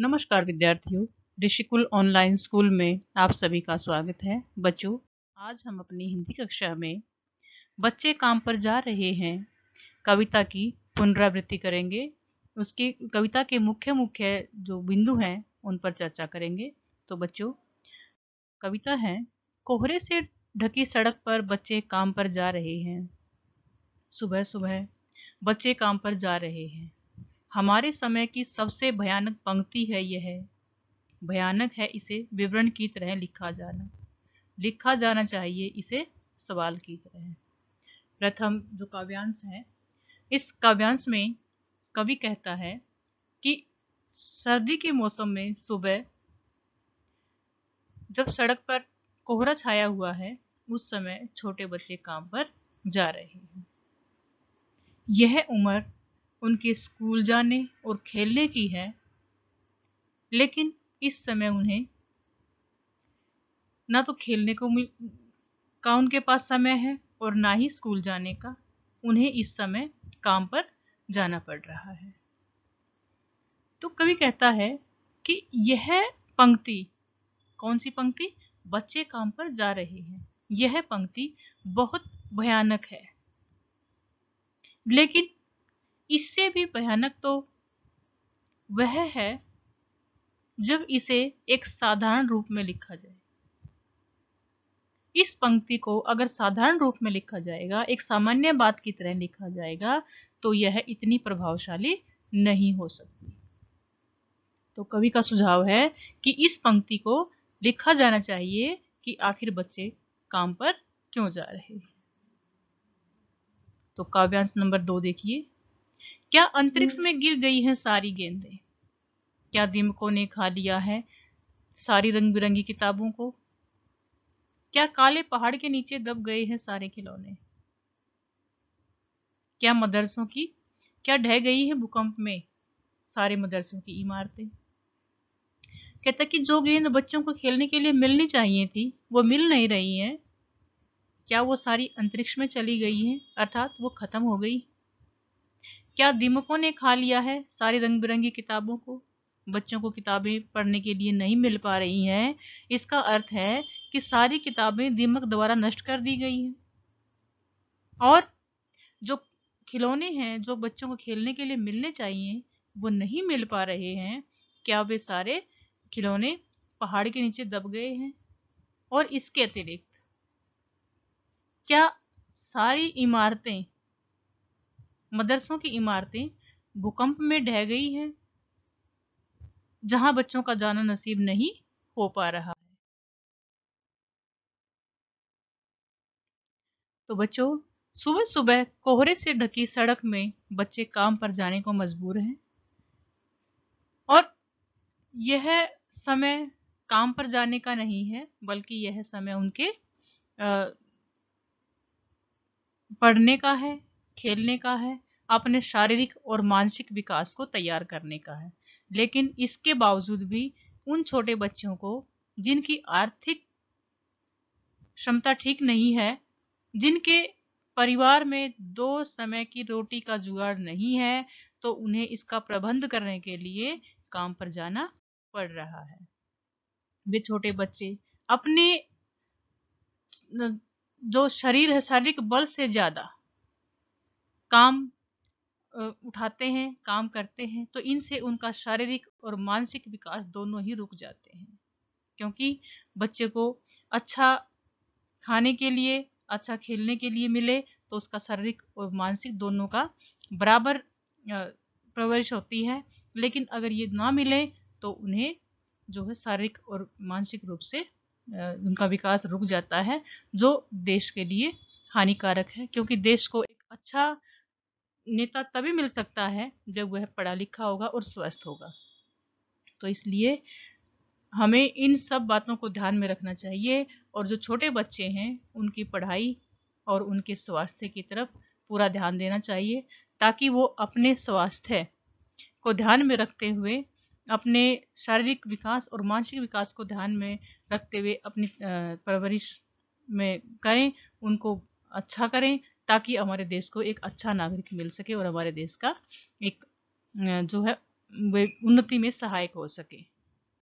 नमस्कार विद्यार्थियों Rishikul online school में आप सभी का स्वागत है बच्चों आज हम अपनी हिंदी कक्षा में बच्चे काम पर जा रहे हैं कविता की पुनरावृत्ति करेंगे उसकी कविता के मुख्य मुख्य जो बिंदु हैं उन पर चर्चा करेंगे तो बच्चों कविता है कोहरे से ढकी सड़क पर बच्चे काम पर जा रहे हैं सुबह सुबह बच्चे काम पर जा रहे हैं हमारे समय की सबसे भयानक पंक्ति है यह भयानक है इसे विवरण की तरह लिखा जाना लिखा जाना चाहिए इसे सवाल की तरह प्रथम जो काव्यांश है इस काव्यांश में कवि कहता है कि सर्दी के मौसम में सुबह जब सड़क पर कोहरा छाया हुआ है उस समय छोटे बच्चे काम पर जा रहे हैं यह उम्र उनके स्कूल जाने और खेलने की है लेकिन इस समय उन्हें ना तो खेलने को मिल का उनके पास समय है और ना ही स्कूल जाने का उन्हें इस समय काम पर जाना पड़ रहा है तो कवि कहता है कि यह पंक्ति कौन सी पंक्ति बच्चे काम पर जा रहे हैं यह पंक्ति बहुत भयानक है लेकिन इससे भी भयानक तो वह है जब इसे एक साधारण रूप में लिखा जाए इस पंक्ति को अगर साधारण रूप में लिखा जाएगा एक सामान्य बात की तरह लिखा जाएगा तो यह इतनी प्रभावशाली नहीं हो सकती तो कवि का सुझाव है कि इस पंक्ति को लिखा जाना चाहिए कि आखिर बच्चे काम पर क्यों जा रहे हैं तो काव्यांश नंबर दो देखिए क्या अंतरिक्ष हम्म। में गिर गई हैं सारी गेंदें क्या दिमकों ने खा लिया है सारी रंग बिरंगी किताबों को क्या काले पहाड़ के नीचे दब गए हैं सारे खिलौने क्या मदरसों की क्या ढह गई है भूकंप में सारे मदरसों की इमारतें कहता कि जो गेंद बच्चों को खेलने के लिए मिलनी चाहिए थी वो मिल नहीं रही हैं क्या वो सारी अंतरिक्ष में चली गई हैं अर्थात वो खत्म हो गई क्या दीमकों ने खा लिया है सारी रंग बिरंगी किताबों को बच्चों को किताबें पढ़ने के लिए नहीं मिल पा रही हैं इसका अर्थ है कि सारी किताबें दीमक द्वारा नष्ट कर दी गई हैं और जो खिलौने हैं जो बच्चों को खेलने के लिए मिलने चाहिए वो नहीं मिल पा रहे हैं क्या वे सारे खिलौने पहाड़ के नीचे दब गए हैं और इसके अतिरिक्त क्या सारी इमारतें मदरसों की इमारतें भूकंप में ढह गई हैं जहां बच्चों का जाना नसीब नहीं हो पा रहा है तो बच्चों सुबह सुबह कोहरे से ढकी सड़क में बच्चे काम पर जाने को मजबूर हैं और यह समय काम पर जाने का नहीं है बल्कि यह समय उनके पढ़ने का है खेलने का है अपने शारीरिक और मानसिक विकास को तैयार करने का है लेकिन इसके बावजूद भी उन छोटे बच्चों को जिनकी आर्थिक क्षमता ठीक नहीं है जिनके परिवार में दो समय की रोटी का जुगाड़ नहीं है तो उन्हें इसका प्रबंध करने के लिए काम पर जाना पड़ रहा है वे छोटे बच्चे अपने जो शरीर है शारीरिक बल से ज्यादा काम उठाते हैं काम करते हैं तो इनसे उनका शारीरिक और मानसिक विकास दोनों ही रुक जाते हैं क्योंकि बच्चे को अच्छा खाने के लिए अच्छा खेलने के लिए मिले तो उसका शारीरिक और मानसिक दोनों का बराबर प्रवेश होती है लेकिन अगर ये ना मिले तो उन्हें जो है शारीरिक और मानसिक रूप से उनका विकास रुक जाता है जो देश के लिए हानिकारक है क्योंकि देश को एक अच्छा नेता तभी मिल सकता है जब वह पढ़ा लिखा होगा और स्वस्थ होगा तो इसलिए हमें इन सब बातों को ध्यान में रखना चाहिए और जो छोटे बच्चे हैं उनकी पढ़ाई और उनके स्वास्थ्य की तरफ पूरा ध्यान देना चाहिए ताकि वो अपने स्वास्थ्य को ध्यान में रखते हुए अपने शारीरिक विकास और मानसिक विकास को ध्यान में रखते हुए अपनी परवरिश में करें उनको अच्छा करें ताकि हमारे देश को एक अच्छा नागरिक मिल सके और हमारे देश का एक जो है उन्नति में सहायक हो सके